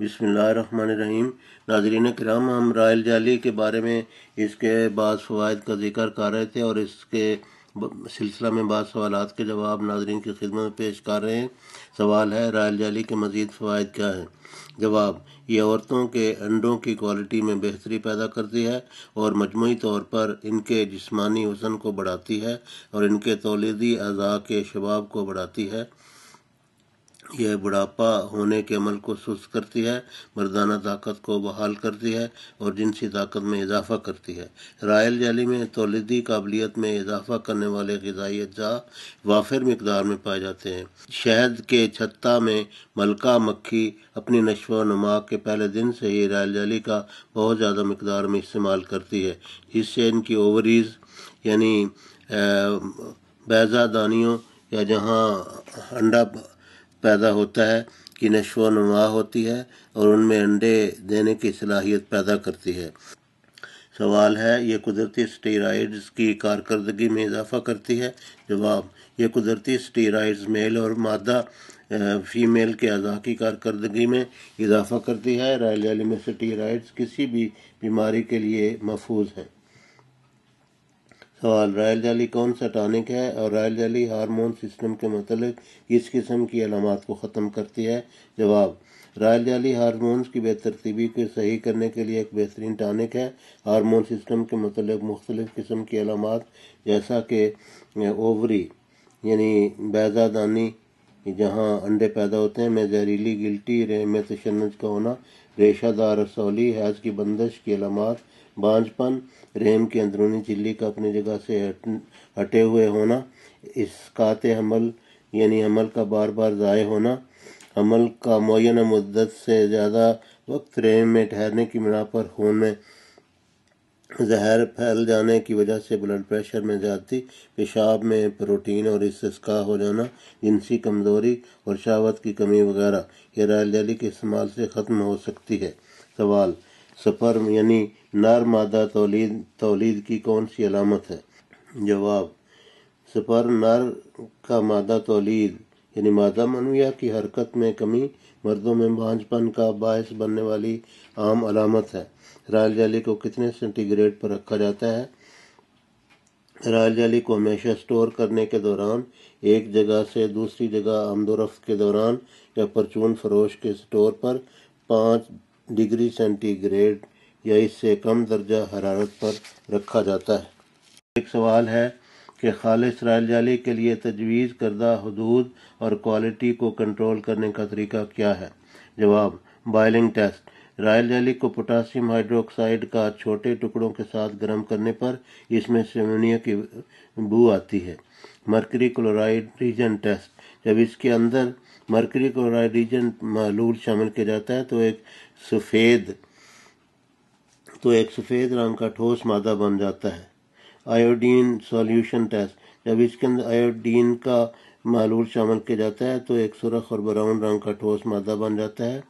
بسم اللہ الرحمن الرحیم ناظرین کرام ہم رائل جالی کے بارے میں اس کے بعض فوائد کا ذکر کر رہے تھے اور اس کے سلسلہ میں بعض سوالات کے جواب ناظرین کی خدمت میں پیش کر رہے ہیں سوال ہے رائل جالی کے مزید فوائد کیا ہیں جواب یہ عورتوں کے انڈوں کی کوالٹی میں بہتری پیدا کرتی ہے اور مجموعی طور پر ان کے جسمانی حسن کو بڑھاتی ہے اور ان کے تولیدی اعضاء کے شباب کو بڑھاتی ہے یہ بڑھاپا ہونے کے عمل کو سست کرتی ہے مردانہ طاقت کو بحال کرتی ہے اور جنسی طاقت میں اضافہ کرتی ہے رائل جالی میں تولیدی قابلیت میں اضافہ کرنے والے غذائی اجزاء وافر مقدار میں پائے جاتے ہیں شہد کے چھتہ میں ملکہ مکھی اپنی نشو و نما کے پہلے دن سے ہی رائل جالی کا بہت زیادہ مقدار میں استعمال کرتی ہے جس سے ان کی اووریز یعنی بیزہ دانیوں یا جہاں انڈا پیدا ہوتا ہے کہ نشو و نما ہوتی ہے اور ان میں انڈے دینے کی صلاحیت پیدا کرتی ہے سوال ہے یہ قدرتی سٹیرائڈز کی کارکردگی میں اضافہ کرتی ہے جواب یہ قدرتی سٹیرائڈز میل اور مادہ فیمیل کے کی کارکردگی میں اضافہ کرتی ہے رائل علی میں کسی بھی بیماری کے لیے محفوظ ہیں سوال رائل جالی کون سا ٹانک ہے اور رائل جالی ہارمون سسٹم کے متعلق کس قسم کی علامات کو ختم کرتی ہے جواب رائل جالی ہارمونز کی بے ترتیبی کو صحیح کرنے کے لیے ایک بہترین ٹانک ہے ہارمون سسٹم کے متعلق مختلف قسم کی علامات جیسا کہ اووری یعنی بیضہ دانی جہاں انڈے پیدا ہوتے ہیں میں زہریلی گلٹی رے میں تشنج کا ہونا ریشہ دار رسولی حیض کی بندش کی علامات بانج پن ریم کی اندرونی چلی کا اپنی جگہ سے ہٹے ہوئے ہونا قات حمل یعنی حمل کا بار بار ضائع ہونا حمل کا معینہ مدت سے زیادہ وقت ریم میں ٹھہرنے کی منا پر خون میں زہر پھیل جانے کی وجہ سے بلڈ پریشر میں زیادتی پیشاب میں پروٹین اور اس ہو جانا جنسی کمزوری اور شاوت کی کمی وغیرہ یہ رائل جیلی کے استعمال سے ختم ہو سکتی ہے سوال سپرم یعنی نار مادہ تولید تولید کی کون سی علامت ہے جواب سپرم نار کا مادہ تولید یعنی مادہ منویہ کی حرکت میں کمی مردوں میں بھانج پن کا باعث بننے والی عام علامت ہے رائل جیلی کو کتنے سنٹی گریڈ پر رکھا جاتا ہے رائل جیلی کو ہمیشہ سٹور کرنے کے دوران ایک جگہ سے دوسری جگہ آمد و رفت کے دوران یا پرچون فروش کے سٹور پر پانچ ڈگری سینٹی گریڈ یا اس سے کم درجہ حرارت پر رکھا جاتا ہے ایک سوال ہے کہ خالص رائل جالی کے لیے تجویز کردہ حدود اور کوالٹی کو کنٹرول کرنے کا طریقہ کیا ہے جواب بائلنگ ٹیسٹ رائل جالی کو ہائیڈرو ہائڈروکسائڈ کا چھوٹے ٹکڑوں کے ساتھ گرم کرنے پر اس میں سیمونیا کی بو آتی ہے مرکری ریجن ٹیسٹ جب اس کے اندر مرکری ریجن محلول شامل کیا جاتا ہے تو ایک سفید تو ایک سفید رنگ کا ٹھوس مادہ بن جاتا ہے آیوڈین سولیوشن ٹیسٹ جب اس کے اندر آیوڈین کا معلول شامل کیا جاتا ہے تو ایک سرخ اور براؤن رنگ کا ٹھوس مادہ بن جاتا ہے